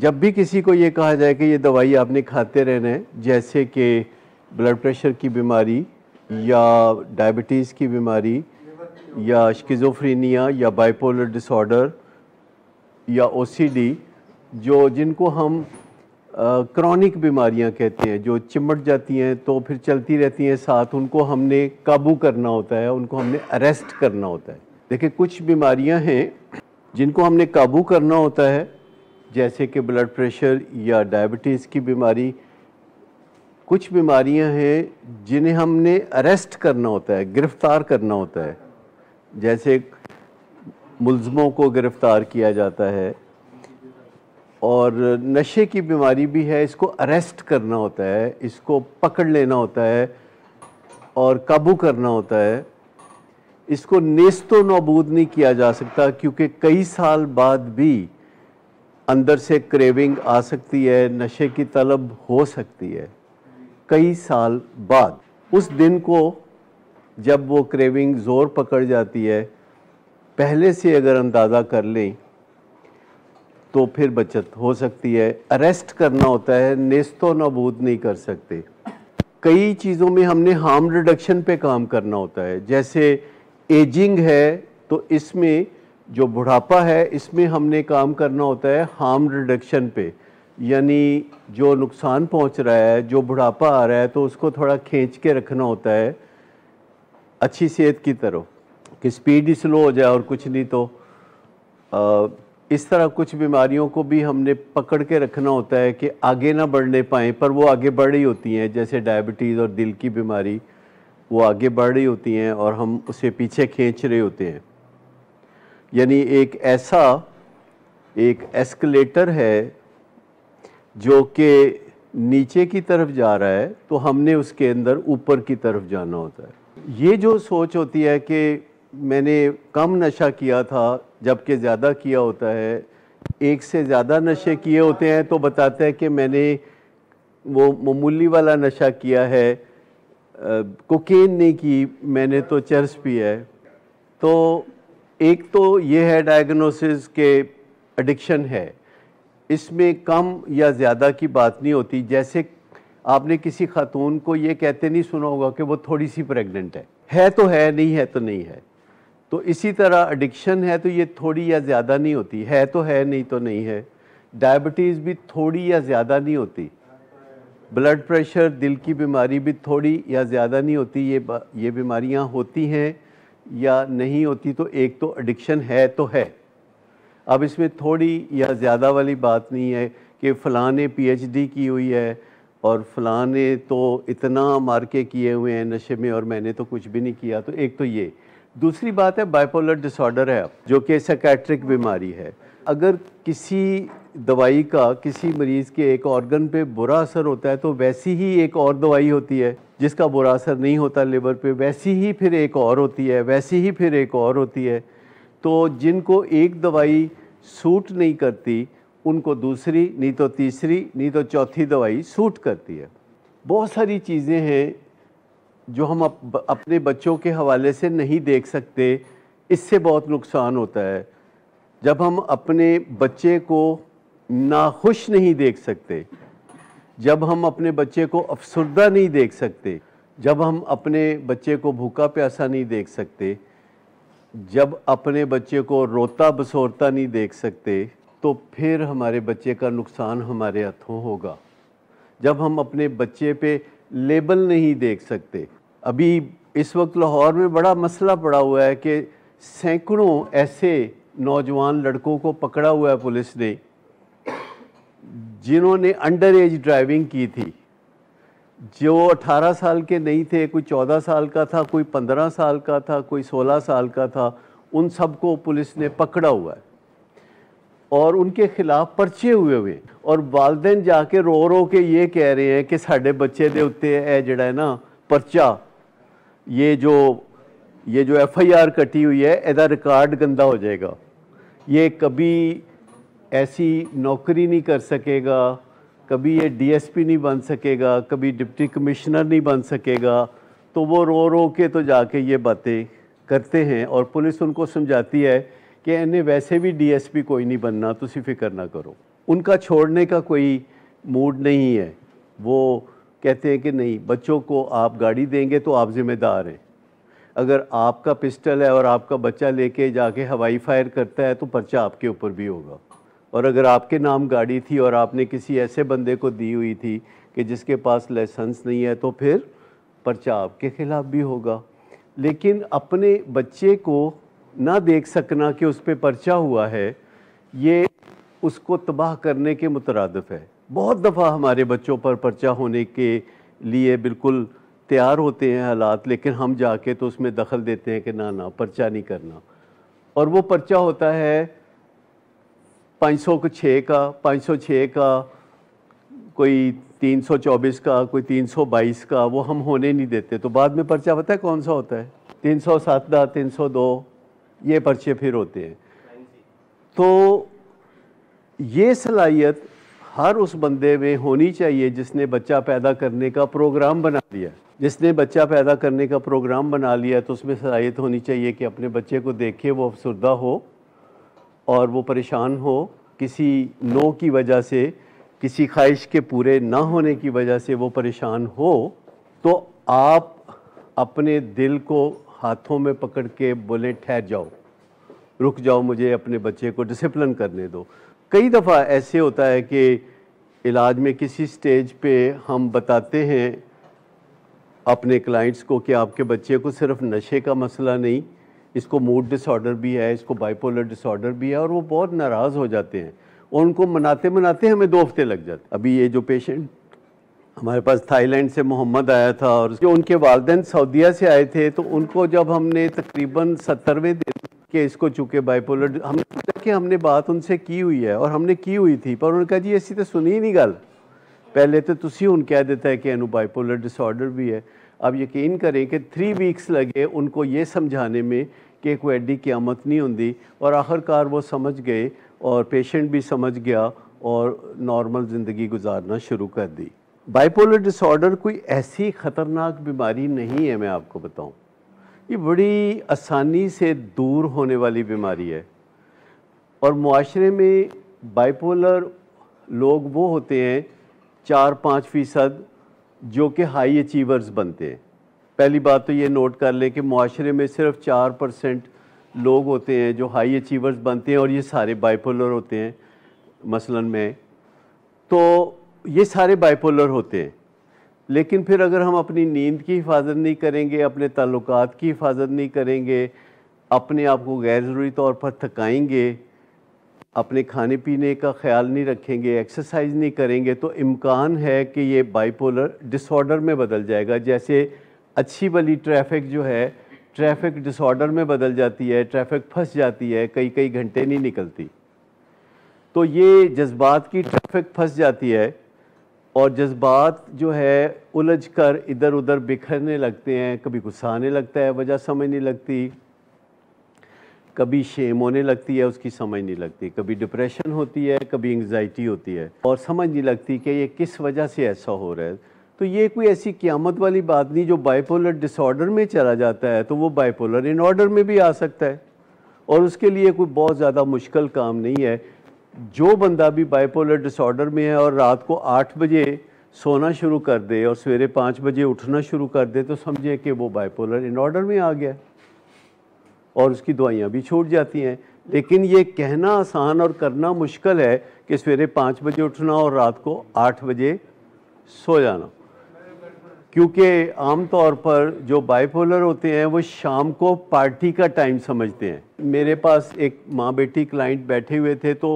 जब भी किसी को ये कहा जाए कि ये दवाई आपने खाते रहना है जैसे कि ब्लड प्रेशर की बीमारी या डायबिटीज़ की बीमारी या शिज़ोफ्रीनिया या बाइपोलर डिसऑर्डर या ओसीडी जो जिनको हम क्रॉनिक बीमारियां कहते हैं जो चिमट जाती हैं तो फिर चलती रहती हैं साथ उनको हमने काबू करना होता है उनको हमने अरेस्ट करना होता है देखिए कुछ बीमारियां हैं जिनको हमने काबू करना होता है जैसे कि ब्लड प्रेशर या डायबिटीज़ की बीमारी कुछ बीमारियां हैं जिन्हें हमने अरेस्ट करना होता है गिरफ्तार करना होता है जैसे मुलज़मों को गिरफ़्तार किया जाता है और नशे की बीमारी भी है इसको अरेस्ट करना होता है इसको पकड़ लेना होता है और काबू करना होता है इसको नेस्तो नबूद नहीं किया जा सकता क्योंकि कई साल बाद भी अंदर से क्रेविंग आ सकती है नशे की तलब हो सकती है कई साल बाद उस दिन को जब वो क्रेविंग ज़ोर पकड़ जाती है पहले से अगर अंदाज़ा कर लें तो फिर बचत हो सकती है अरेस्ट करना होता है नेस्तो नबूद नहीं कर सकते कई चीज़ों में हमने हार्म रिडक्शन पे काम करना होता है जैसे एजिंग है तो इसमें जो बुढ़ापा है इसमें हमने काम करना होता है हार्म रिडक्शन पे यानी जो नुकसान पहुंच रहा है जो बुढ़ापा आ रहा है तो उसको थोड़ा खींच के रखना होता है अच्छी सेहत की तरफ कि स्पीड ही स्लो हो जाए और कुछ नहीं तो आ, इस तरह कुछ बीमारियों को भी हमने पकड़ के रखना होता है कि आगे ना बढ़ने पाएँ पर वो आगे बढ़ रही होती हैं जैसे डायबिटीज़ और दिल की बीमारी वो आगे बढ़ रही होती हैं और हम उसे पीछे खींच रहे होते हैं यानी एक ऐसा एक एस्केलेटर है जो कि नीचे की तरफ जा रहा है तो हमने उसके अंदर ऊपर की तरफ जाना होता है ये जो सोच होती है कि मैंने कम नशा किया था जबकि ज़्यादा किया होता है एक से ज़्यादा नशे किए होते हैं तो बताते हैं कि मैंने वो मामूली वाला नशा किया है कोकेन नहीं की मैंने तो चर्च पिया है तो एक तो ये है डायग्नोसिस के एडिक्शन है इसमें कम या ज़्यादा की बात नहीं होती जैसे आपने किसी खातून को ये कहते नहीं सुना होगा कि वो थोड़ी सी प्रेग्नेंट है है तो है नहीं है तो नहीं है तो इसी तरह एडिक्शन है तो ये थोड़ी या ज़्यादा नहीं होती है तो है नहीं तो नहीं है डायबिटीज़ भी थोड़ी या ज़्यादा नहीं होती ब्लड प्रेशर दिल की बीमारी भी थोड़ी या ज़्यादा नहीं होती ये ये बीमारियाँ होती हैं या नहीं होती तो एक तो एडिक्शन है तो है अब इसमें थोड़ी या ज़्यादा वाली बात नहीं है कि फ़लाँ ने पीएचडी की हुई है और फ़लाँ ने तो इतना मार्के किए हुए हैं नशे में और मैंने तो कुछ भी नहीं किया तो एक तो ये दूसरी बात है बाइपोलर डिसऑर्डर है जो कि सकेट्रिक बीमारी है अगर किसी दवाई का किसी मरीज़ के एक ऑर्गन पे बुरा असर होता है तो वैसी ही एक और दवाई होती है जिसका बुरा असर नहीं होता लिवर पे वैसी ही फिर एक और होती है वैसी ही फिर एक और होती है तो जिनको एक दवाई सूट नहीं करती उनको दूसरी नहीं तो तीसरी नहीं तो चौथी दवाई सूट करती है बहुत सारी चीज़ें हैं जो हम अप, अपने बच्चों के हवाले से नहीं देख सकते इससे बहुत नुकसान होता है जब हम अपने बच्चे को नाखुश नहीं देख सकते जब हम अपने बच्चे को अफसरदा नहीं देख सकते जब हम अपने बच्चे को भूखा प्यासा नहीं देख सकते जब अपने बच्चे को रोता बसोरता नहीं देख सकते तो फिर हमारे बच्चे का नुकसान हमारे हाथों होगा जब हम अपने बच्चे पे लेबल नहीं देख सकते अभी इस वक्त लाहौर में बड़ा मसला पड़ा हुआ है कि सैकड़ों ऐसे नौजवान लड़कों को पकड़ा हुआ है पुलिस ने जिन्होंने अंडर एज ड्राइविंग की थी जो 18 साल के नहीं थे कोई 14 साल का था कोई 15 साल का था कोई 16 साल का था उन सबको पुलिस ने पकड़ा हुआ है और उनके खिलाफ पर्चे हुए हुए और वालदेन जाके रो रो के ये कह रहे हैं कि साढ़े बच्चे के उत्ते है जड़ा है ना पर्चा ये जो ये जो एफ आई आर कटी हुई है एदा रिकॉर्ड गंदा हो जाएगा ये कभी ऐसी नौकरी नहीं कर सकेगा कभी ये डीएसपी नहीं बन सकेगा कभी डिप्टी कमिश्नर नहीं बन सकेगा तो वो रो रो के तो जाके ये बातें करते हैं और पुलिस उनको समझाती है कि इन्हें वैसे भी डीएसपी कोई नहीं बनना तुम फिक्र ना करो उनका छोड़ने का कोई मूड नहीं है वो कहते हैं कि नहीं बच्चों को आप गाड़ी देंगे तो आप ज़िम्मेदार हैं अगर आपका पिस्टल है और आपका बच्चा लेके जाके हवाई फायर करता है तो पर्चा आपके ऊपर भी होगा और अगर आपके नाम गाड़ी थी और आपने किसी ऐसे बंदे को दी हुई थी कि जिसके पास लाइसेंस नहीं है तो फिर पर्चा आपके ख़िलाफ़ भी होगा लेकिन अपने बच्चे को ना देख सकना कि उस पर पर्चा हुआ है ये उसको तबाह करने के मुतरदफ है बहुत दफ़ा हमारे बच्चों पर पर्चा होने के लिए बिल्कुल तैयार होते हैं हालात लेकिन हम जाके तो उसमें दखल देते हैं कि ना ना पर्चा नहीं करना और वो पर्चा होता है पाँच सौ को छः का पाँच सौ छः का कोई तीन सौ चौबीस का कोई तीन सौ बाईस का वो हम होने नहीं देते तो बाद में पर्चा पता है कौन सा होता है तीन सौ सात सातदा तीन सौ दो ये पर्चे फिर होते हैं तो ये सलाहियत हर उस बंदे में होनी चाहिए जिसने बच्चा पैदा करने का प्रोग्राम बना दिया जिसने बच्चा पैदा करने का प्रोग्राम बना लिया तो उसमें सलाहियत होनी चाहिए कि अपने बच्चे को देखे वो अफसरदा हो और वो परेशान हो किसी नो की वजह से किसी ख्वाहिश के पूरे ना होने की वजह से वो परेशान हो तो आप अपने दिल को हाथों में पकड़ के बोले ठहर जाओ रुक जाओ मुझे अपने बच्चे को डिसिप्लिन करने दो कई दफ़ा ऐसे होता है कि इलाज में किसी स्टेज पे हम बताते हैं अपने क्लाइंट्स को कि आपके बच्चे को सिर्फ नशे का मसला नहीं इसको मूड डिसऑर्डर भी है इसको बाइपोलर डिसऑर्डर भी है और वो बहुत नाराज़ हो जाते हैं उनको मनाते मनाते हमें दो हफ्ते लग जाते अभी ये जो पेशेंट हमारे पास थाईलैंड से मोहम्मद आया था और जो उनके वालदेन सऊदिया से आए थे तो उनको जब हमने तकरीबन सत्तरवें दिन के इसको चूँकि बाइपोलर हमने कि हमने बात उनसे की हुई है और हमने की हुई थी पर उन्होंने कहा जी ऐसी तो सुनी ही नहीं गल पहले तो तुम उन कह देता है कि इन बाइपोलर डिसऑर्डर भी है अब यकीन करें कि थ्री वीक्स लगे उनको ये समझाने में कि कोई एडी क्यामत नहीं होंगी और आखिरकार वो समझ गए और पेशेंट भी समझ गया और नॉर्मल ज़िंदगी गुजारना शुरू कर दी बाइपोलर डिसऑर्डर कोई ऐसी ख़तरनाक बीमारी नहीं है मैं आपको बताऊं ये बड़ी आसानी से दूर होने वाली बीमारी है और माशरे में बाइपोलर लोग वो होते हैं चार पाँच फ़ीसद जो कि हाई अचीवर्स बनते हैं पहली बात तो ये नोट कर लें कि माशरे में सिर्फ चार परसेंट लोग होते हैं जो हाई अचीवर्स बनते हैं और ये सारे बाइपोलर होते हैं मसलन में तो ये सारे बाइपोलर होते हैं लेकिन फिर अगर हम अपनी नींद की हिफाजत नहीं करेंगे अपने ताल्लुकात की हिफाजत नहीं करेंगे अपने आप को गैर ज़रूरी तौर पर थकाएंगे अपने खाने पीने का ख्याल नहीं रखेंगे एक्सरसाइज नहीं करेंगे तो इम्कान है कि ये बाइपोलर डिसऑर्डर में बदल जाएगा जैसे अच्छी वाली ट्रैफिक जो है ट्रैफिक डिसऑर्डर में बदल जाती है ट्रैफिक फंस जाती है कई कई घंटे नहीं निकलती तो ये जज्बात की ट्रैफिक फंस जाती है और जज्बात जो है उलझ कर इधर उधर बिखरने लगते हैं कभी गुस्सा आने लगता है वजह समझ नहीं लगती कभी शेम होने लगती है उसकी समझ नहीं लगती कभी डिप्रेशन होती है कभी एंग्जाइटी होती है और समझ नहीं लगती कि ये किस वजह से ऐसा हो रहा है तो ये कोई ऐसी क्यामत वाली बात नहीं जो बाइपोलर डिसऑर्डर में चला जाता है तो वो बाइपोलर इन ऑर्डर में भी आ सकता है और उसके लिए कोई बहुत ज़्यादा मुश्किल काम नहीं है जो बंदा भी बाइपोलर डिसऑर्डर में है और रात को आठ बजे सोना शुरू कर दे और सवेरे पाँच बजे उठना शुरू कर दे तो समझे कि वो बाइपोलर इन ऑर्डर में आ गया और उसकी दवाइयाँ भी छूट जाती हैं लेकिन ये कहना आसान और करना मुश्किल है कि सवेरे पाँच बजे उठना और रात को आठ बजे सो जाना क्योंकि आम तौर पर जो बाइपोलर होते हैं वो शाम को पार्टी का टाइम समझते हैं मेरे पास एक माँ बेटी क्लाइंट बैठे हुए थे तो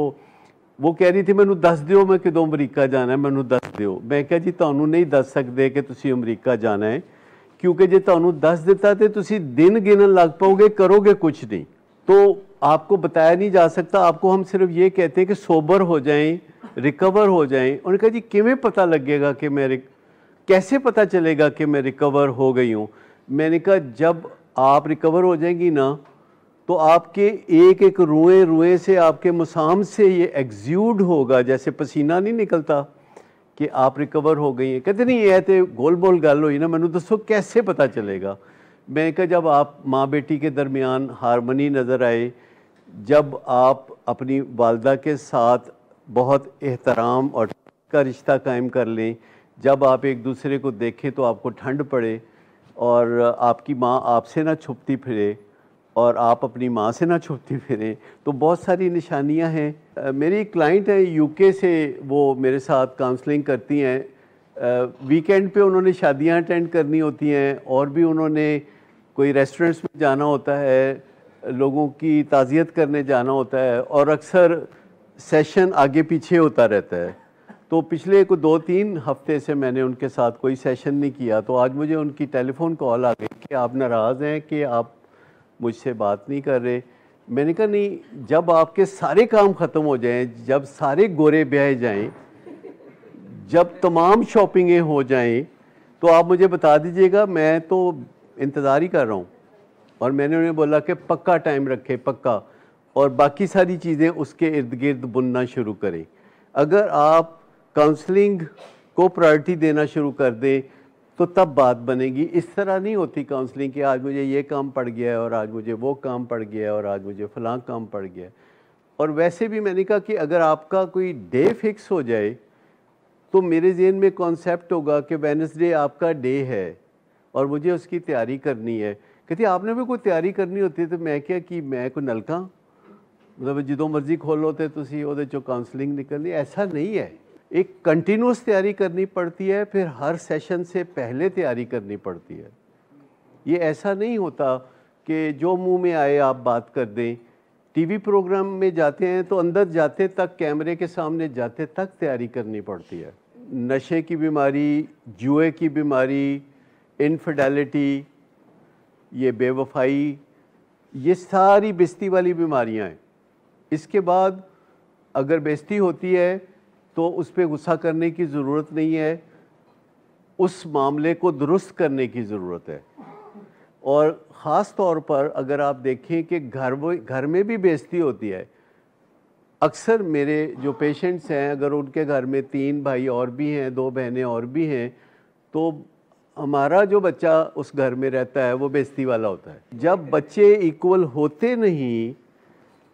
वो रही थी मैंने दस ਦੱਸ मैं ਮੈਂ अमरीका जाना है ਮੈਨੂੰ दस ਦਿਓ मैं क्या जी तू नहीं दस सकते कि तुम अमरीका जाना है क्योंकि जो ਤੁਹਾਨੂੰ दस दिता तो तुम दिन गिन लग पाओगे करोगे कुछ नहीं तो आपको बताया नहीं जा सकता आपको हम सिर्फ ये कहते हैं कि सोबर हो जाएं रिकवर हो जाएं उन्होंने कहा जी किमें पता लगेगा कि मैं कैसे पता चलेगा कि मैं रिकवर हो गई हूँ मैंने कहा जब आप रिकवर हो जाएंगी ना तो आपके एक एक रुएं रुएं से आपके मुसाम से ये एग्ज्यूड होगा जैसे पसीना नहीं निकलता आप रिकवर हो गई हैं कहते नहीं ये है तो गोल बोल गल हुई ना मैं दसो कैसे पता चलेगा मैं कहा जब आप माँ बेटी के दरमियान हारमनी नज़र आए जब आप अपनी वालदा के साथ बहुत एहतराम और का रिश्ता कायम कर लें जब आप एक दूसरे को देखें तो आपको ठंड पड़े और आपकी माँ आपसे ना छुपती फिरे और आप अपनी माँ से ना छुपती फिरें तो बहुत सारी निशानियाँ हैं मेरी क्लाइंट है यूके से वो मेरे साथ काउंसलिंग करती हैं वीकेंड पे उन्होंने शादियां अटेंड करनी होती हैं और भी उन्होंने कोई रेस्टोरेंट्स में जाना होता है लोगों की ताज़ियत करने जाना होता है और अक्सर सेशन आगे पीछे होता रहता है तो पिछले को दो तीन हफ्ते से मैंने उनके साथ कोई सेशन नहीं किया तो आज मुझे उनकी टेलीफ़ोन कॉल आ गई कि आप नाराज़ हैं कि आप मुझसे बात नहीं कर रहे मैंने कहा नहीं जब आपके सारे काम ख़त्म हो जाएं जब सारे गोरे ब्याह जाएं जब तमाम शॉपिंगें हो जाएं तो आप मुझे बता दीजिएगा मैं तो इंतज़ार ही कर रहा हूँ और मैंने उन्हें बोला कि पक्का टाइम रखे पक्का और बाकी सारी चीज़ें उसके इर्द गिर्द बुनना शुरू करें अगर आप काउंसलिंग को प्रायोरिटी देना शुरू कर दें तो तब बात बनेगी इस तरह नहीं होती काउंसलिंग कि आज मुझे ये काम पड़ गया है और आज मुझे वो काम पड़ गया है और आज मुझे फ़लाँ काम पड़ गया और वैसे भी मैंने कहा कि अगर आपका कोई डे फिक्स हो जाए तो मेरे जहन में कॉन्सेप्ट होगा कि वेनसडे आपका डे है और मुझे उसकी तैयारी करनी है कहती आपने भी कोई तैयारी करनी होती है तो मैं क्या कि मैं कोई नलका मतलब जो मर्जी खोलो तो काउंसलिंग निकलनी ऐसा नहीं है एक कंटिन्यूस तैयारी करनी पड़ती है फिर हर सेशन से पहले तैयारी करनी पड़ती है ये ऐसा नहीं होता कि जो मुंह में आए आप बात कर दें टीवी प्रोग्राम में जाते हैं तो अंदर जाते तक कैमरे के सामने जाते तक तैयारी करनी पड़ती है नशे की बीमारी जुए की बीमारी इनफिडेलिटी ये बेवफाई ये सारी बेस्ती वाली बीमारियाँ हैं इसके बाद अगर बेस्ती होती है तो उस पर गुस्सा करने की ज़रूरत नहीं है उस मामले को दुरुस्त करने की ज़रूरत है और ख़ास तौर पर अगर आप देखें कि घर घर में भी बेजती होती है अक्सर मेरे जो पेशेंट्स हैं अगर उनके घर में तीन भाई और भी हैं दो बहनें और भी हैं तो हमारा जो बच्चा उस घर में रहता है वो बेजती वाला होता है जब बच्चे इक्वल होते नहीं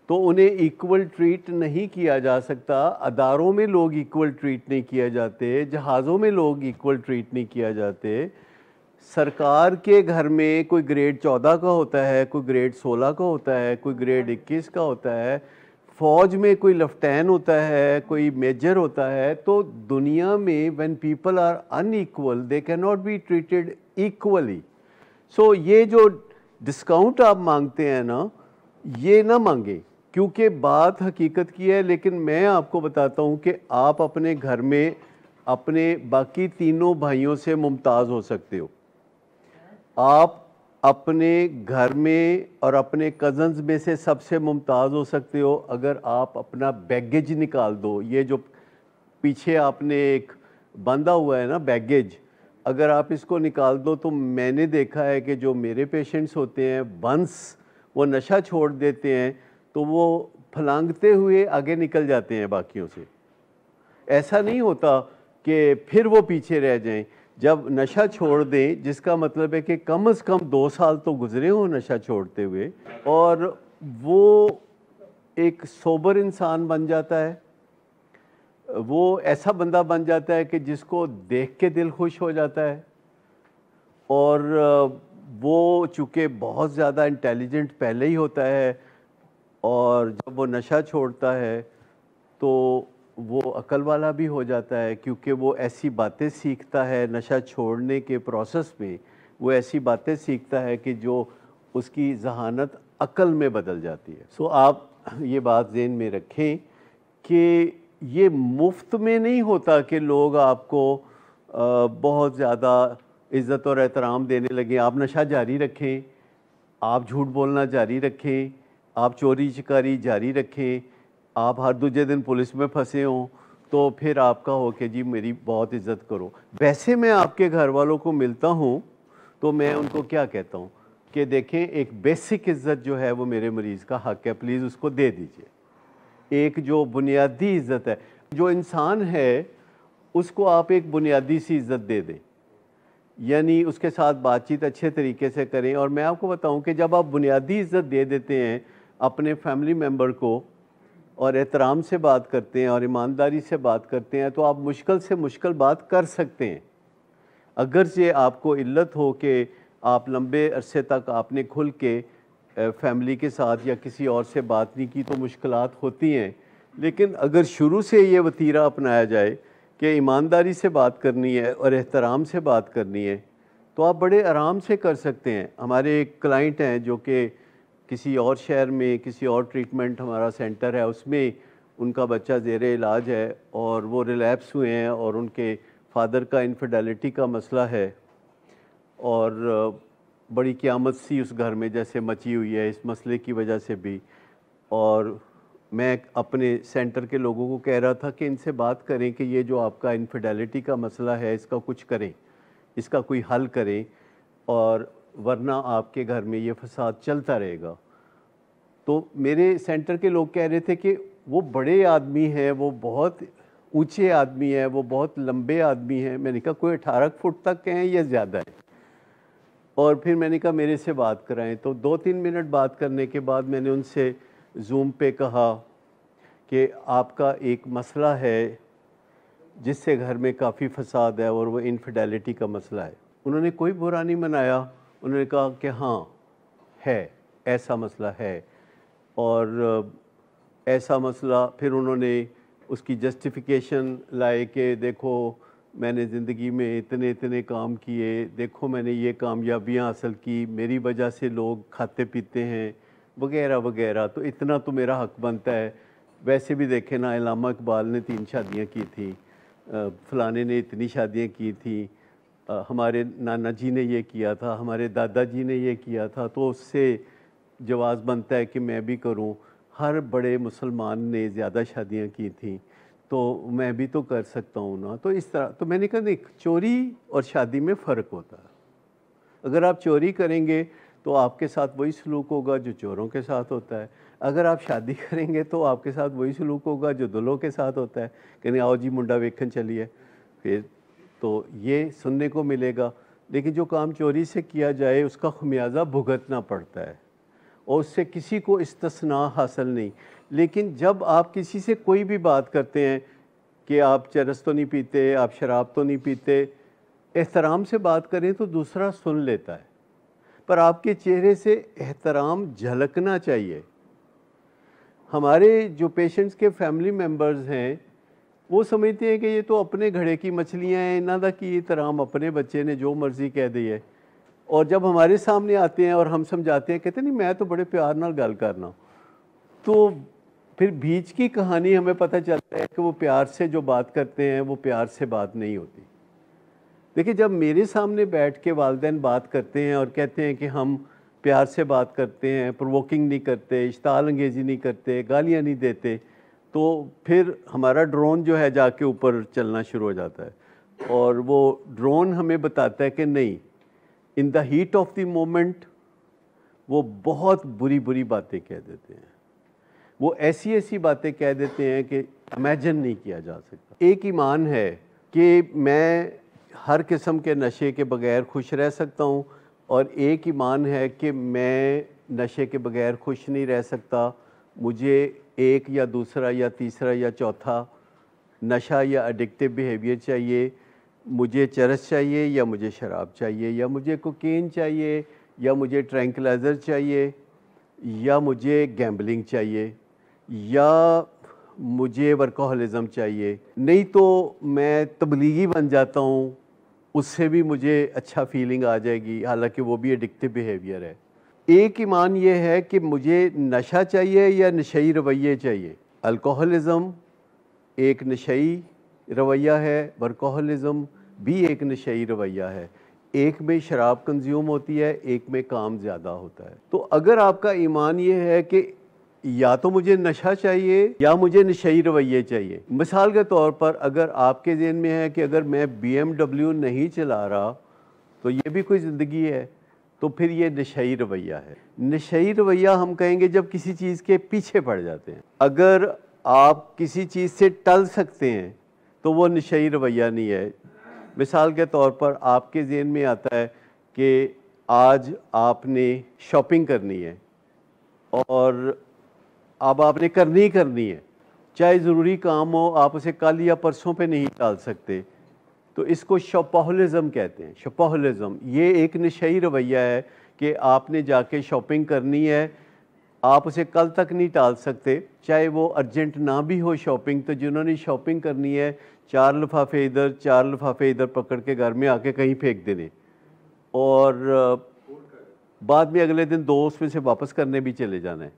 तो उन्हें इक्वल ट्रीट नहीं किया जा सकता अदारों में लोग इक्वल ट्रीट नहीं किया जाते जहाज़ों में लोग इक्वल ट्रीट नहीं किया जाते सरकार के घर में कोई ग्रेड चौदह का होता है कोई ग्रेड सोलह का होता है कोई ग्रेड इक्कीस का होता है फौज में कोई लेफ्टैन होता है कोई मेजर होता है तो दुनिया में one people are unequal they can not be treated equally so ये जो डिस्काउंट आप मांगते हैं ना ये ना मांगे क्योंकि बात हकीकत की है लेकिन मैं आपको बताता हूँ कि आप अपने घर में अपने बाकी तीनों भाइयों से मुमताज़ हो सकते हो आप अपने घर में और अपने कज़न्स में से सबसे मुमताज़ हो सकते हो अगर आप अपना बैगेज निकाल दो ये जो पीछे आपने एक बंधा हुआ है ना बैगेज अगर आप इसको निकाल दो तो मैंने देखा है कि जो मेरे पेशेंट्स होते हैं बंस वो नशा छोड़ देते हैं तो वो फलांगते हुए आगे निकल जाते हैं बाकियों से ऐसा नहीं होता कि फिर वो पीछे रह जाएं जब नशा छोड़ दें जिसका मतलब है कि कम से कम दो साल तो गुजरे हों नशा छोड़ते हुए और वो एक सोबर इंसान बन जाता है वो ऐसा बंदा बन जाता है कि जिसको देख के दिल खुश हो जाता है और वो चूँकि बहुत ज़्यादा इंटेलिजेंट पहले ही होता है और जब वो नशा छोड़ता है तो वो अकल वाला भी हो जाता है क्योंकि वो ऐसी बातें सीखता है नशा छोड़ने के प्रोसेस में वो ऐसी बातें सीखता है कि जो उसकी जहानत अकल में बदल जाती है सो आप ये बात जेन में रखें कि ये मुफ्त में नहीं होता कि लोग आपको बहुत ज़्यादा इज़्ज़त और एहतराम देने लगे आप नशा जारी रखें आप झूठ बोलना जारी रखें आप चोरी शिकारी जारी रखें आप हर दूजे दिन पुलिस में फंसे हों तो फिर आपका हो के जी मेरी बहुत इज्जत करो वैसे मैं आपके घर वालों को मिलता हूँ तो मैं उनको क्या कहता हूँ कि देखें एक बेसिक इज़्ज़त जो है वो मेरे मरीज़ का हक है प्लीज़ उसको दे दीजिए एक जो बुनियादी इज़्ज़त है जो इंसान है उसको आप एक बुनियादी सी इज़्ज़त दे दें यानी उसके साथ बातचीत अच्छे तरीके से करें और मैं आपको बताऊं कि जब आप बुनियादी इज़्ज़त दे देते हैं अपने फैमिली मेम्बर को और एहतराम से बात करते हैं और ईमानदारी से बात करते हैं तो आप मुश्किल से मुश्किल बात कर सकते हैं अगरचे आपको इल्लत हो कि आप लंबे अरसे तक आपने खुल के फैमिली के साथ या किसी और से बात नहीं की तो मुश्किल होती हैं लेकिन अगर शुरू से ये वतीरा अपनाया जाए कि ईमानदारी से बात करनी है और एहतराम से बात करनी है तो आप बड़े आराम से कर सकते हैं हमारे एक क्लाइंट हैं जो कि किसी और शहर में किसी और ट्रीटमेंट हमारा सेंटर है उसमें उनका बच्चा जेर इलाज है और वो रिलैप्स हुए हैं और उनके फादर का इनफिडेलिटी का मसला है और बड़ी क़्यामत सी उस घर में जैसे मची हुई है इस मसले की वजह से भी और मैं अपने सेंटर के लोगों को कह रहा था कि इनसे बात करें कि ये जो आपका इनफिडेलिटी का मसला है इसका कुछ करें इसका कोई हल करें और वरना आपके घर में ये फसाद चलता रहेगा तो मेरे सेंटर के लोग कह रहे थे कि वो बड़े आदमी हैं वो बहुत ऊंचे आदमी हैं वो बहुत लंबे आदमी हैं मैंने कहा कोई अठारह फुट तक के हैं या ज़्यादा है और फिर मैंने कहा मेरे से बात कराएं तो दो तीन मिनट बात करने के बाद मैंने उनसे जूम पे कहा कि आपका एक मसला है जिससे घर में काफ़ी फसाद है और वो इनफिडेलिटी का मसला है उन्होंने कोई बुरा नहीं मनाया उन्होंने कहा कि हाँ है ऐसा मसला है और ऐसा मसला फिर उन्होंने उसकी जस्टिफिकेशन लाए कि देखो मैंने ज़िंदगी में इतने इतने काम किए देखो मैंने ये कामयाबियाँ हासिल की मेरी वजह से लोग खाते पीते हैं वगैरह वगैरह तो इतना तो मेरा हक बनता है वैसे भी देखे ना इलामा इकबाल ने तीन शादियाँ की थी फ़लाने ने इतनी शादियाँ की थी हमारे नाना जी ने ये किया था हमारे दादा जी ने ये किया था तो उससे जवाब बनता है कि मैं भी करूं हर बड़े मुसलमान ने ज़्यादा शादियां की थी तो मैं भी तो कर सकता हूँ ना तो इस तरह तो मैंने कहा नहीं चोरी और शादी में फ़र्क होता है अगर आप चोरी करेंगे तो आपके साथ वही सलूक होगा जो चोरों के साथ होता है अगर आप शादी करेंगे तो आपके साथ वही सलूक होगा जो दुलों के साथ होता है कहने आओ जी मुंडा वेखन चलिए फिर तो ये सुनने को मिलेगा लेकिन जो काम चोरी से किया जाए उसका खमियाजा भुगतना पड़ता है और उससे किसी को इस्तना हासिल नहीं लेकिन जब आप किसी से कोई भी बात करते हैं कि आप चरस तो नहीं पीते आप शराब तो नहीं पीते एहतराम से बात करें तो दूसरा सुन लेता है पर आपके चेहरे से एहतराम झलकना चाहिए हमारे जो पेशेंट्स के फैमिली मेम्बर्स हैं वो समझते हैं कि ये तो अपने घड़े की मछलियाँ हैं इन्हों का की हम अपने बच्चे ने जो मर्ज़ी कह दी है और जब हमारे सामने आते हैं और हम समझाते हैं कहते नहीं मैं तो बड़े प्यार नाल गल करना तो फिर बीच की कहानी हमें पता चलता है कि वो प्यार से जो बात करते हैं वो प्यार से बात नहीं होती देखिए जब मेरे सामने बैठ के वालदे बात करते हैं और कहते हैं कि हम प्यार से बात करते हैं प्रोवोकिंग नहीं करते इश्ताल अंगेज़ी नहीं करते गालियाँ नहीं देते तो फिर हमारा ड्रोन जो है जाके ऊपर चलना शुरू हो जाता है और वो ड्रोन हमें बताता है कि नहीं in the heat of the moment वो बहुत बुरी बुरी बातें कह देते हैं वो ऐसी ऐसी बातें कह देते हैं कि इमेजन नहीं किया जा सकता एक ईमान है कि मैं हर किस्म के नशे के बगैर खुश रह सकता हूँ और एक ईमान है कि मैं नशे के बगैर खुश नहीं रह सकता मुझे एक या दूसरा या तीसरा या चौथा नशा या एडिक्टिव बिहेवियर चाहिए मुझे चरस चाहिए या मुझे शराब चाहिए या मुझे कोकेन चाहिए या मुझे ट्रैंकलाइज़र चाहिए या मुझे गैम्बलिंग चाहिए या मुझे वर्कोहलिज़म चाहिए नहीं तो मैं तबलीगी बन जाता हूँ उससे भी मुझे अच्छा फीलिंग आ जाएगी हालांकि वो भी एडिक्टिव बिहेवियर है एक ईमान ये है कि मुझे नशा चाहिए या नशई रवैये चाहिए अल्कोहलिज़म एक नशई रवैया है वर्कोहलिज़म भी एक नशई रवैया है एक में शराब कंज्यूम होती है एक में काम ज़्यादा होता है तो अगर आपका ईमान ये है कि या तो मुझे नशा चाहिए या मुझे नशई रवैये चाहिए मिसाल के तौर पर अगर आपके जहन में है कि अगर मैं बी नहीं चला रहा तो ये भी कोई ज़िंदगी है तो फिर ये नशई रवैया है नशई रवैया हम कहेंगे जब किसी चीज़ के पीछे पड़ जाते हैं अगर आप किसी चीज़ से टल सकते हैं तो वो नशई रवैया नहीं है मिसाल के तौर पर आपके जेन में आता है कि आज आपने शॉपिंग करनी है और अब आपने करनी ही करनी है चाहे ज़रूरी काम हो आप उसे कल या परसों पे नहीं टाल सकते तो इसको शोपोहलिज़म कहते हैं शोपोहलिज़म ये एक नशई रवैया है कि आपने जाके शॉपिंग करनी है आप उसे कल तक नहीं टाल सकते चाहे वो अर्जेंट ना भी हो शॉपिंग तो जिन्होंने शॉपिंग करनी है चार लफाफे इधर चार लफाफे इधर पकड़ के घर में आके कहीं फेंक देने और बाद में अगले दिन दो उसमें से वापस करने भी चले जाना है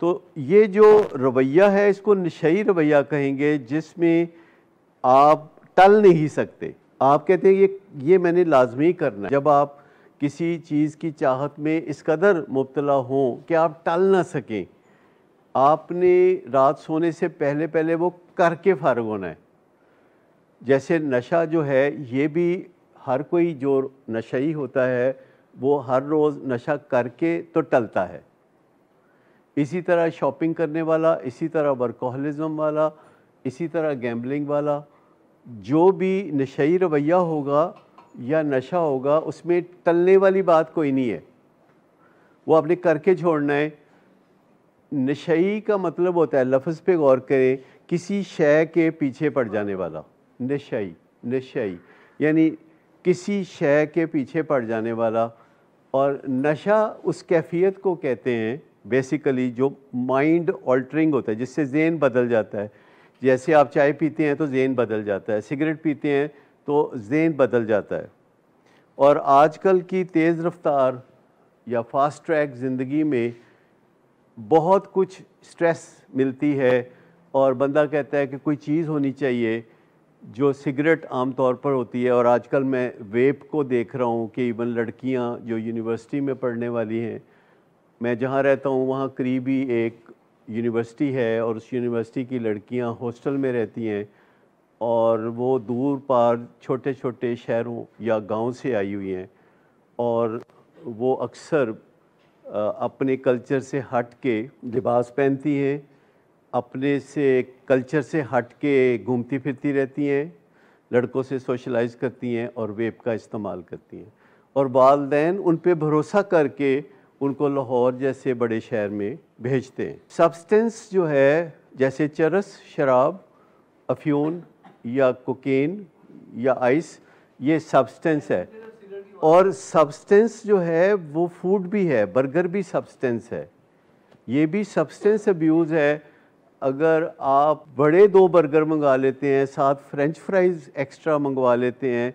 तो ये जो रवैया है इसको नशई रवैया कहेंगे जिसमें आप टल नहीं सकते आप कहते हैं ये ये मैंने लाजमी करना जब आप किसी चीज़ की चाहत में इस कदर मुबतला हों कि आप टल ना सकें आपने रात सोने से पहले पहले वो करके फारग होना है जैसे नशा जो है ये भी हर कोई जो नशा ही होता है वो हर रोज़ नशा करके तो टलता है इसी तरह शॉपिंग करने वाला इसी तरह वर्कोहलिज़म वाला इसी तरह गैम्बलिंग वाला जो भी नशई रवैया होगा या नशा होगा उसमें टलने वाली बात कोई नहीं है वो आपने करके छोड़ना है नशई का मतलब होता है लफ्ज़ पे गौर करें किसी शय के पीछे पड़ जाने वाला नशई नशई यानी किसी शय के पीछे पड़ जाने वाला और नशा उस कैफियत को कहते हैं बेसिकली जो माइंड ऑल्टरिंग होता है जिससे जेन बदल जाता है जैसे आप चाय पीते हैं तो जेन बदल जाता है सिगरेट पीते हैं तो जेन बदल जाता है और आजकल की तेज़ रफ्तार या फास्ट ट्रैक ज़िंदगी में बहुत कुछ स्ट्रेस मिलती है और बंदा कहता है कि कोई चीज़ होनी चाहिए जो सिगरेट आम तौर पर होती है और आजकल मैं वेप को देख रहा हूँ कि इवन लड़कियाँ जो यूनिवर्सिटी में पढ़ने वाली हैं मैं जहाँ रहता हूँ वहाँ करीबी एक यूनिवर्सिटी है और उस यूनिवर्सिटी की लड़कियां हॉस्टल में रहती हैं और वो दूर पार छोटे छोटे शहरों या गांव से आई हुई हैं और वो अक्सर अपने कल्चर से हट के लिबास पहनती हैं अपने से कल्चर से हट के घूमती फिरती रहती हैं लड़कों से सोशलाइज करती हैं और वेब का इस्तेमाल करती हैं और वालदेन उन पर भरोसा करके उनको लाहौर जैसे बड़े शहर में भेजते हैं सब्सटेंस जो है जैसे चरस शराब अफ्यून या कोकेन या आइस ये सब्सटेंस है और सब्सटेंस जो है वो फूड भी है बर्गर भी सब्सटेंस है ये भी सब्सटेंस अब्यूज़ है अगर आप बड़े दो बर्गर मंगा लेते हैं साथ फ्रेंच फ्राइज़ एक्स्ट्रा मंगवा लेते हैं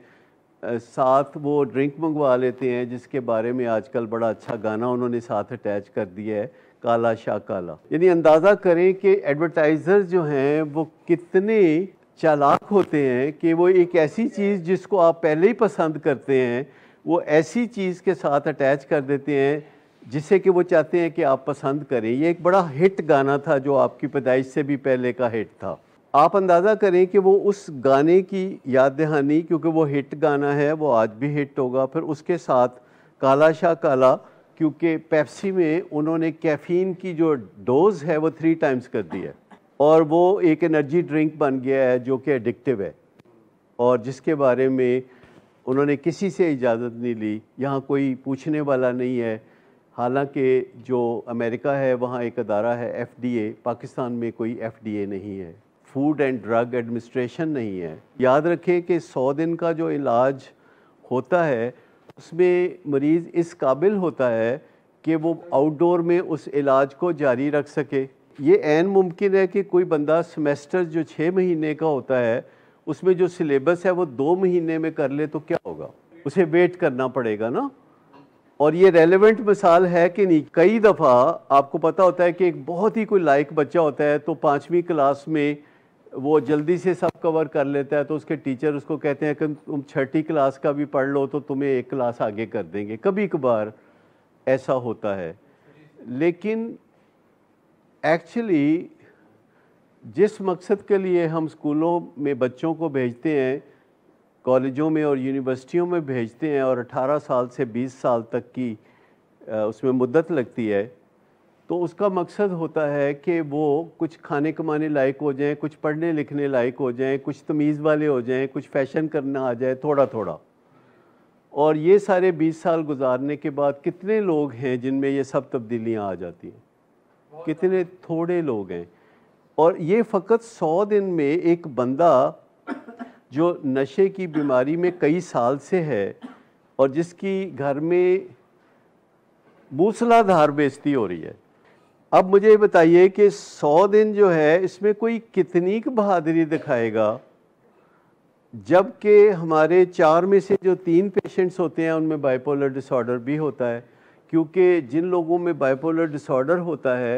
साथ वो ड्रिंक मंगवा लेते हैं जिसके बारे में आजकल बड़ा अच्छा गाना उन्होंने साथ अटैच कर दिया है काला शाह काला यानी अंदाज़ा करें कि एडवर्टाइज़र जो हैं वो कितने चालाक होते हैं कि वो एक ऐसी चीज़ जिसको आप पहले ही पसंद करते हैं वो ऐसी चीज़ के साथ अटैच कर देते हैं जिससे कि वो चाहते हैं कि आप पसंद करें ये एक बड़ा हिट गाना था जो आपकी पैदाइश से भी पहले का हिट था आप अंदाज़ा करें कि वो उस गाने की याद दहानी क्योंकि वो हिट गाना है वो आज भी हिट होगा फिर उसके साथ काला शाह काला क्योंकि पेप्सी में उन्होंने कैफ़ीन की जो डोज़ है वो थ्री टाइम्स कर दी है और वो एक एनर्जी ड्रिंक बन गया है जो कि एडिक्टिव है और जिसके बारे में उन्होंने किसी से इजाज़त नहीं ली यहाँ कोई पूछने वाला नहीं है हालांकि जो अमेरिका है वहाँ एक अदारा है एफडीए पाकिस्तान में कोई एफडीए नहीं है फूड एंड ड्रग एडमिनिस्ट्रेशन नहीं है याद रखें कि सौ दिन का जो इलाज होता है उसमें मरीज़ इस काबिल होता है कि वो आउटडोर में उस इलाज को जारी रख सके ये एन मुमकिन है कि कोई बंदा सेमेस्टर जो छः महीने का होता है उसमें जो सिलेबस है वो दो महीने में कर ले तो क्या होगा उसे वेट करना पड़ेगा ना और ये रेलेवेंट मिसाल है कि नहीं कई दफ़ा आपको पता होता है कि एक बहुत ही कोई लायक बच्चा होता है तो पाँचवीं क्लास में वो जल्दी से सब कवर कर लेता है तो उसके टीचर उसको कहते हैं कि तुम छठी क्लास का भी पढ़ लो तो तुम्हें एक क्लास आगे कर देंगे कभी कभार ऐसा होता है लेकिन एक्चुअली जिस मकसद के लिए हम स्कूलों में बच्चों को भेजते हैं कॉलेजों में और यूनिवर्सिटियों में भेजते हैं और 18 साल से 20 साल तक की उसमें मुद्दत लगती है तो उसका मकसद होता है कि वो कुछ खाने कमाने लायक हो जाएं कुछ पढ़ने लिखने लायक हो जाएं कुछ तमीज़ वाले हो जाएं कुछ फैशन करना आ जाए थोड़ा थोड़ा और ये सारे 20 साल गुजारने के बाद कितने लोग हैं जिनमें ये सब तब्दीलियाँ आ जाती हैं कितने थोड़े लोग हैं और ये फ़कत सौ दिन में एक बंदा जो नशे की बीमारी में कई साल से है और जिसकी घर में मूसलाधार बेजती हो रही है अब मुझे ये बताइए कि सौ दिन जो है इसमें कोई कितनी बहादुरी दिखाएगा जबकि हमारे चार में से जो तीन पेशेंट्स होते हैं उनमें बाइपोलर डिसऑर्डर भी होता है क्योंकि जिन लोगों में बाइपोलर डिसऑर्डर होता है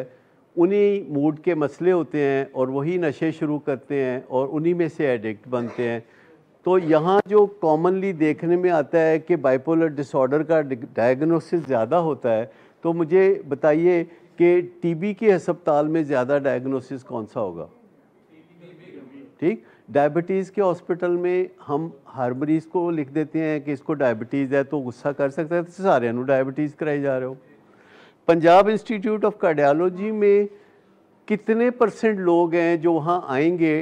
उन्हीं मूड के मसले होते हैं और वही नशे शुरू करते हैं और उन्हीं में से एडिक्ट बनते हैं तो यहाँ जो कॉमनली देखने में आता है कि बाइपोलर डिसऑर्डर का डायग्नोसिस ज़्यादा होता है तो मुझे बताइए कि टीबी के अस्पताल में ज़्यादा डायग्नोसिस कौन सा होगा ठीक डायबिटीज़ के हॉस्पिटल में हम हर मरीज को लिख देते हैं कि इसको डायबिटीज़ है तो गुस्सा कर सकता है तो सारे डायबिटीज़ कराई जा रहे हो पंजाब इंस्टीट्यूट ऑफ कार्डियालॉजी में कितने परसेंट लोग हैं जो वहाँ आएंगे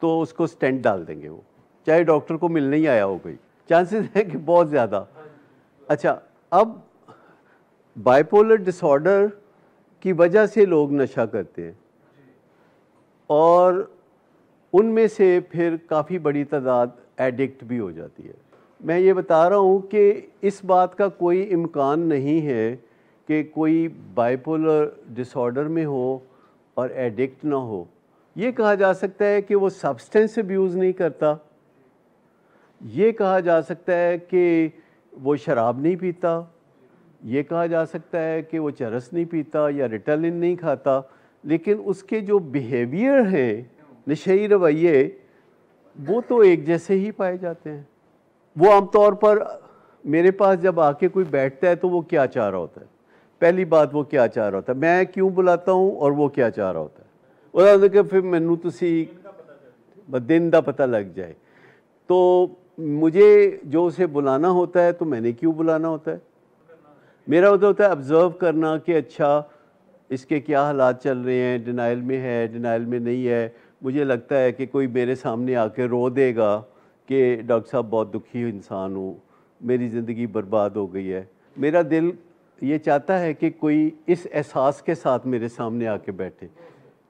तो उसको स्टेंट डाल देंगे वो चाहे डॉक्टर को मिलने ही आया हो कोई चांसेस हैं कि बहुत ज़्यादा अच्छा अब बाइपोलर डिसऑर्डर की वजह से लोग नशा करते हैं और उनमें से फिर काफ़ी बड़ी तादाद एडिक्ट भी हो जाती है मैं ये बता रहा हूँ कि इस बात का कोई इम्कान नहीं है कि कोई बाइपोलर डिसऑर्डर में हो और एडिक्ट ना हो ये कहा जा सकता है कि वो सब्सटेंस अब्यूज़ नहीं करता ये कहा जा सकता है कि वो शराब नहीं पीता ये कहा जा सकता है कि वो चरस नहीं पीता या रिटेलिन नहीं खाता लेकिन उसके जो बिहेवियर हैं नशे रवैये वो तो एक जैसे ही पाए जाते हैं वो आमतौर पर मेरे पास जब आके कोई बैठता है तो वो क्या चाह रहा होता है पहली बात वो क्या चाह रहा होता है मैं क्यों बुलाता हूँ और वो क्या चाह रहा होता है उदाहरण के फिर ਮੈਨੂੰ दिन का पता लग जाए तो मुझे जो उसे बुलाना होता है तो मैंने क्यों बुलाना होता है मेरा उधर होता है ऑब्ज़र्व करना कि अच्छा इसके क्या हालात चल रहे हैं डिनाइल में है डिनाइल में नहीं है मुझे लगता है कि कोई मेरे सामने आके रो देगा कि डॉक्टर साहब बहुत दुखी इंसान हूँ मेरी ज़िंदगी बर्बाद हो गई है मेरा दिल ये चाहता है कि कोई इस एहसास के साथ मेरे सामने आके बैठे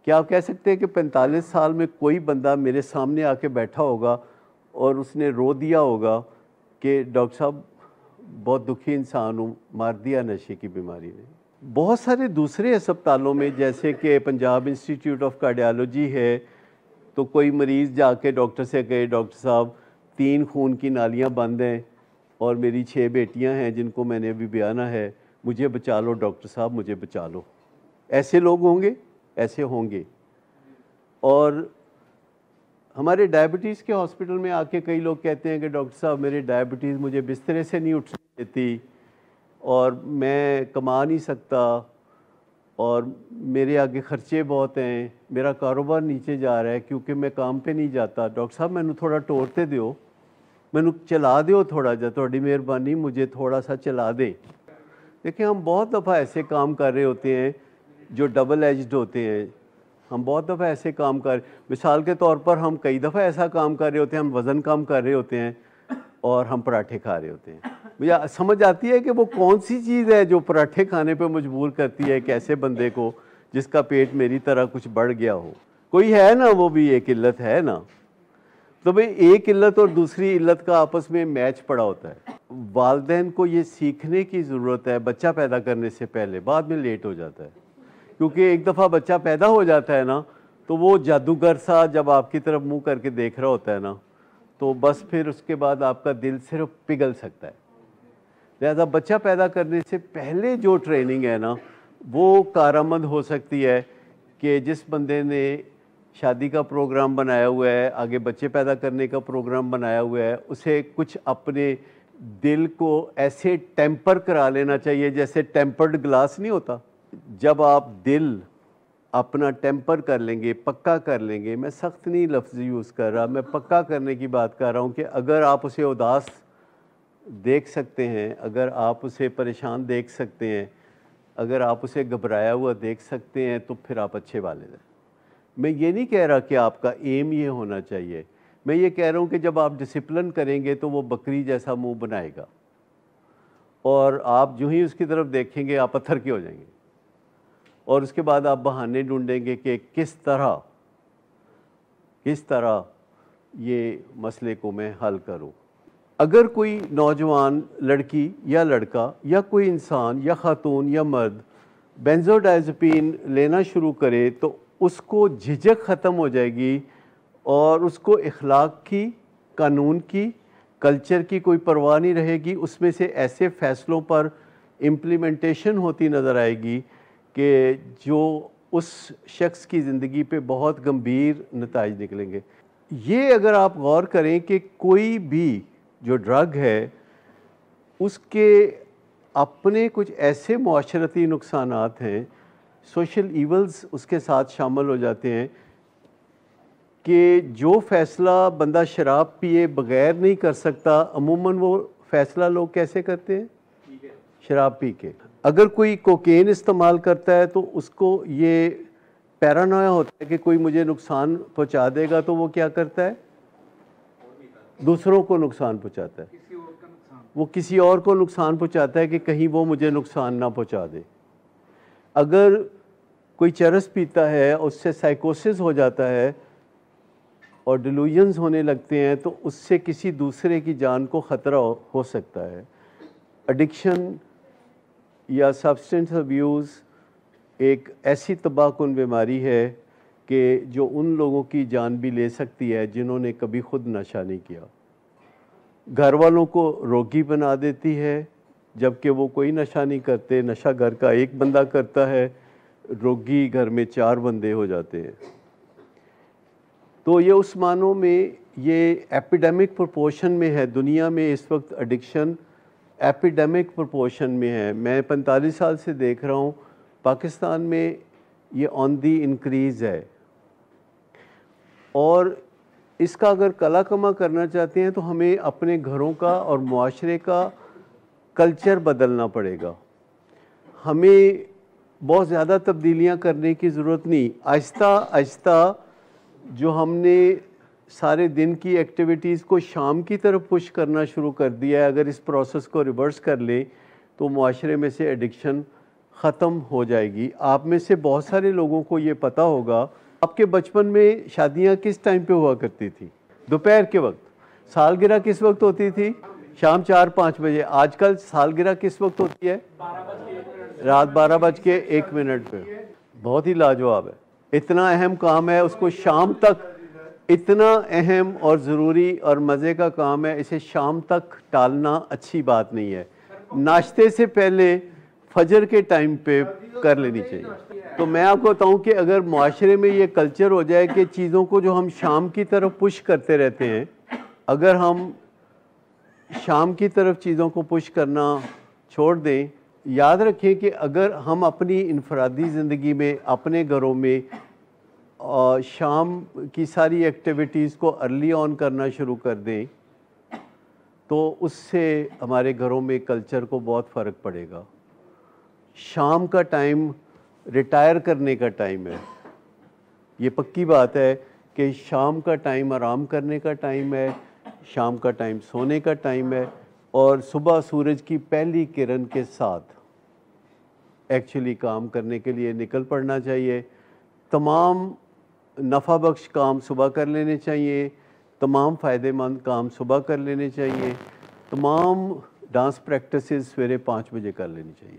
क्या आप कह सकते हैं कि पैंतालीस साल में कोई बंदा मेरे सामने आके बैठा होगा और उसने रो दिया होगा कि डॉक्टर साहब बहुत दुखी इंसान हूँ मार दिया नशे की बीमारी ने बहुत सारे दूसरे अस्पतालों में जैसे कि पंजाब इंस्टीट्यूट ऑफ कार्डियालॉजी है तो कोई मरीज़ जाके डॉक्टर से कहे डॉक्टर साहब तीन खून की नालियाँ बंद हैं और मेरी छः बेटियाँ हैं जिनको मैंने अभी बयाना है मुझे बचा लो डॉक्टर साहब मुझे बचा लो ऐसे लोग होंगे ऐसे होंगे और हमारे डायबिटीज़ के हॉस्पिटल में आके कई लोग कहते हैं कि डॉक्टर साहब मेरे डायबिटीज़ मुझे बिस्तरे से नहीं उठ देती और मैं कमा नहीं सकता और मेरे आगे ख़र्चे बहुत हैं मेरा कारोबार नीचे जा रहा है क्योंकि मैं काम पे नहीं जाता डॉक्टर साहब मैं थोड़ा टोरते तो दो मैं चला दो थोड़ा जा थोड़ी मेहरबानी मुझे थोड़ा सा चला दें देखिए हम बहुत दफ़ा ऐसे काम कर रहे होते हैं जो डबल एजड होते हैं हम बहुत दफ़ा ऐसे काम कर मिसाल के तौर पर हम कई दफ़ा ऐसा काम कर रहे होते हैं हम वज़न कम कर रहे होते हैं और हम पराठे खा रहे होते हैं भैया समझ आती है कि वो कौन सी चीज़ है जो पराठे खाने पे मजबूर करती है एक ऐसे बंदे को जिसका पेट मेरी तरह कुछ बढ़ गया हो कोई है ना वो भी एक इल्लत है ना तो भाई एक इल्लत और दूसरी इल्लत का आपस में मैच पड़ा होता है वालदेन को ये सीखने की ज़रूरत है बच्चा पैदा करने से पहले बाद में लेट हो जाता है क्योंकि एक दफ़ा बच्चा पैदा हो जाता है ना तो वो जादूगर सा जब आपकी तरफ मुंह करके देख रहा होता है ना तो बस फिर उसके बाद आपका दिल सिर्फ पिघल सकता है लिहाजा बच्चा पैदा करने से पहले जो ट्रेनिंग है ना वो कारामंद हो सकती है कि जिस बंदे ने शादी का प्रोग्राम बनाया हुआ है आगे बच्चे पैदा करने का प्रोग्राम बनाया हुआ है उसे कुछ अपने दिल को ऐसे टेम्पर करा लेना चाहिए जैसे टेम्पर्ड ग्लास नहीं होता जब आप दिल अपना टेम्पर कर लेंगे पक्का कर लेंगे मैं सख्त नहीं लफ्ज़ यूज़ कर रहा मैं पक्का करने की बात कर रहा हूँ कि अगर आप उसे उदास देख सकते हैं अगर आप उसे परेशान देख सकते हैं अगर आप उसे घबराया हुआ देख सकते हैं तो फिर आप अच्छे वाले हैं मैं ये नहीं कह रहा कि आपका एम ये होना चाहिए मैं ये कह रहा हूँ कि जब आप डिसिप्लिन करेंगे तो वो बकरी जैसा मुंह बनाएगा और आप जो ही उसकी तरफ देखेंगे आप पत्थर के हो जाएंगे और उसके बाद आप बहाने ढूंढेंगे कि किस तरह किस तरह ये मसले को मैं हल करूं। अगर कोई नौजवान लड़की या लड़का या कोई इंसान या खातून या मर्द बेंजोडाइजपिन लेना शुरू करे तो उसको झिझक ख़त्म हो जाएगी और उसको इखलाक की कानून की कल्चर की कोई परवाह नहीं रहेगी उसमें से ऐसे फ़ैसलों पर इम्प्लीमेंटेशन होती नज़र आएगी कि जो उस शख्स की ज़िंदगी पे बहुत गंभीर नतज निकलेंगे ये अगर आप गौर करें कि कोई भी जो ड्रग है उसके अपने कुछ ऐसे माशरती नुकसान हैं सोशल इवल्स उसके साथ शामिल हो जाते हैं कि जो फ़ैसला बंदा शराब पिए बगैर नहीं कर सकता अमूमन वो फ़ैसला लोग कैसे करते हैं शराब पी के अगर कोई कोकेन इस्तेमाल करता है तो उसको ये पैरानोया होता है कि कोई मुझे नुकसान पहुंचा देगा तो वो क्या करता है दूसरों को नुकसान पहुंचाता है किसी नुकसान। वो किसी और को नुकसान पहुंचाता है कि कहीं वो मुझे नुकसान ना पहुंचा दे अगर कोई चरस पीता है उससे साइकोसिस हो जाता है और डिलूजन्स होने लगते हैं तो उससे किसी दूसरे की जान को ख़तरा हो, हो सकता है एडिक्शन या सब्सटेंस अब्यूज़ एक ऐसी तबाहकुन बीमारी है कि जो उन लोगों की जान भी ले सकती है जिन्होंने कभी खुद नशा नहीं किया घर वालों को रोगी बना देती है जबकि वो कोई नशा नहीं करते नशा घर का एक बंदा करता है रोगी घर में चार बंदे हो जाते हैं तो ये उस मानों में ये एपिडेमिक प्रोपोर्शन में है दुनिया में इस वक्त एडिक्शन एपिडेमिक प्रोपोर्शन में है मैं 45 साल से देख रहा हूँ पाकिस्तान में ये ऑन दी इंक्रीज़ है और इसका अगर कला कमा करना चाहते हैं तो हमें अपने घरों का और माशरे का कल्चर बदलना पड़ेगा हमें बहुत ज़्यादा तब्दीलियां करने की ज़रूरत नहीं आहिस्ता आहिस्ता जो हमने सारे दिन की एक्टिविटीज़ को शाम की तरफ पुश करना शुरू कर दिया है अगर इस प्रोसेस को रिवर्स कर लें तो माशरे में से एडिक्शन ख़त्म हो जाएगी आप में से बहुत सारे लोगों को ये पता होगा आपके बचपन में शादियाँ किस टाइम पे हुआ करती थी दोपहर के वक्त सालगिरह किस वक्त होती थी शाम चार पाँच बजे आजकल सालगिरह किस वक्त होती है रात बारह बज के एक मिनट पर बहुत ही लाजवाब है इतना अहम काम है उसको शाम तक इतना अहम और ज़रूरी और मज़े का काम है इसे शाम तक टालना अच्छी बात नहीं है नाश्ते से पहले फजर के टाइम पे कर लेनी चाहिए तो मैं आपको बताऊं कि अगर माशरे में ये कल्चर हो जाए कि चीज़ों को जो हम शाम की तरफ पुश करते रहते हैं अगर हम शाम की तरफ चीज़ों को पुश करना छोड़ दें याद रखें कि अगर हम अपनी इनफरादी ज़िंदगी में अपने घरों में और शाम की सारी एक्टिविटीज़ को अर्ली ऑन करना शुरू कर दें तो उससे हमारे घरों में कल्चर को बहुत फ़र्क पड़ेगा शाम का टाइम रिटायर करने का टाइम है ये पक्की बात है कि शाम का टाइम आराम करने का टाइम है शाम का टाइम सोने का टाइम है और सुबह सूरज की पहली किरण के साथ एक्चुअली काम करने के लिए निकल पड़ना चाहिए तमाम नफ़ा बख्श काम सुबह कर लेने चाहिए तमाम फ़ायदेमंद काम सुबह कर लेने चाहिए तमाम डांस प्रैक्टिस सवेरे पाँच बजे कर लेनी चाहिए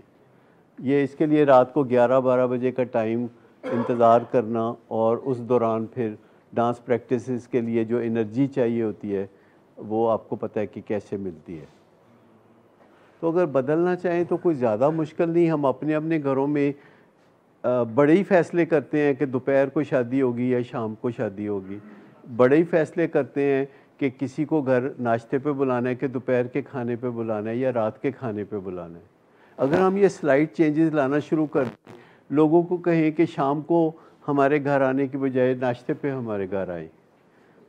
ये इसके लिए रात को ग्यारह बारह बजे का टाइम इंतज़ार करना और उस दौरान फिर डांस प्रैक्टिस के लिए जो एनर्जी चाहिए होती है वो आपको पता है कि कैसे मिलती है तो अगर बदलना चाहें तो कोई ज़्यादा मुश्किल नहीं हम अपने अपने घरों में बड़े ही फैसले करते हैं कि दोपहर को शादी होगी या शाम को शादी होगी बड़े ही फैसले करते हैं कि किसी को घर नाश्ते पे बुलाना है कि दोपहर के खाने पे बुलाना है या रात के खाने पे बुलाना है अगर हम ये स्लाइड चेंजेस लाना शुरू कर लोगों को कहें कि शाम को हमारे घर आने की बजाय नाश्ते पे हमारे घर आए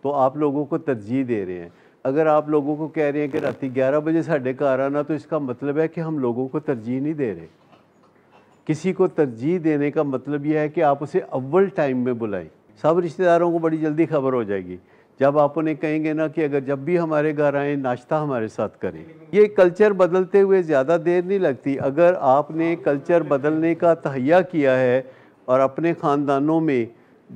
तो आप लोगों को तरजीह दे रहे हैं अगर आप लोगों को कह रहे हैं कि रात ग्यारह बजे साढ़े घर आना तो इसका मतलब है कि हम लोगों को तरजीह नहीं दे रहे किसी को तरजीह देने का मतलब यह है कि आप उसे अव्वल टाइम में बुलाएं सब रिश्तेदारों को बड़ी जल्दी खबर हो जाएगी जब आप उन्हें कहेंगे ना कि अगर जब भी हमारे घर आए नाश्ता हमारे साथ करें ये कल्चर बदलते हुए ज़्यादा देर नहीं लगती अगर आपने कल्चर बदलने का तहैया किया है और अपने ख़ानदानों में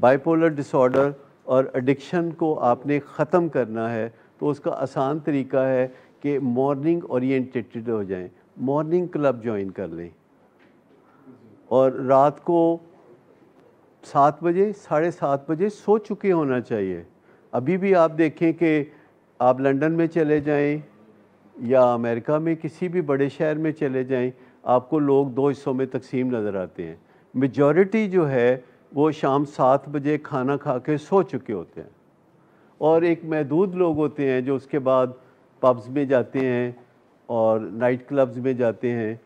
बाइपोलर डिसऑर्डर और एडिक्शन को आपने ख़त्म करना है तो उसका आसान तरीका है कि मॉर्निंग ओरिएंटेटेड हो जाएं मॉर्निंग क्लब ज्वाइन कर लें और रात को सात बजे साढ़े सात बजे सो चुके होना चाहिए अभी भी आप देखें कि आप लंदन में चले जाएं या अमेरिका में किसी भी बड़े शहर में चले जाएं आपको लोग दो हिस्सों में तकसीम नज़र आते हैं मेजॉरिटी जो है वो शाम सात बजे खाना खा के सो चुके होते हैं और एक महदूद लोग होते हैं जो उसके बाद पब्स में जाते हैं और नाइट क्लब्स में जाते हैं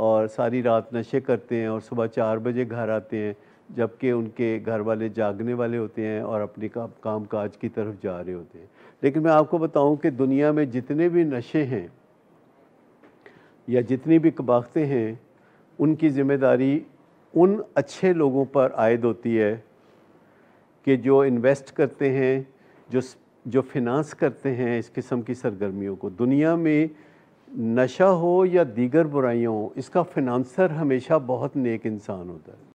और सारी रात नशे करते हैं और सुबह चार बजे घर आते हैं जबकि उनके घर वाले जागने वाले होते हैं और अपने का, काम काज की तरफ जा रहे होते हैं लेकिन मैं आपको बताऊं कि दुनिया में जितने भी नशे हैं या जितनी भी कबाखते हैं उनकी ज़िम्मेदारी उन अच्छे लोगों पर आयद होती है कि जो इन्वेस्ट करते हैं जो जो फिनांस करते हैं इस किस्म की सरगर्मियों को दुनिया में नशा हो या दीगर बुराइयाँ हो इसका फिनंसर हमेशा बहुत नेक इंसान होता है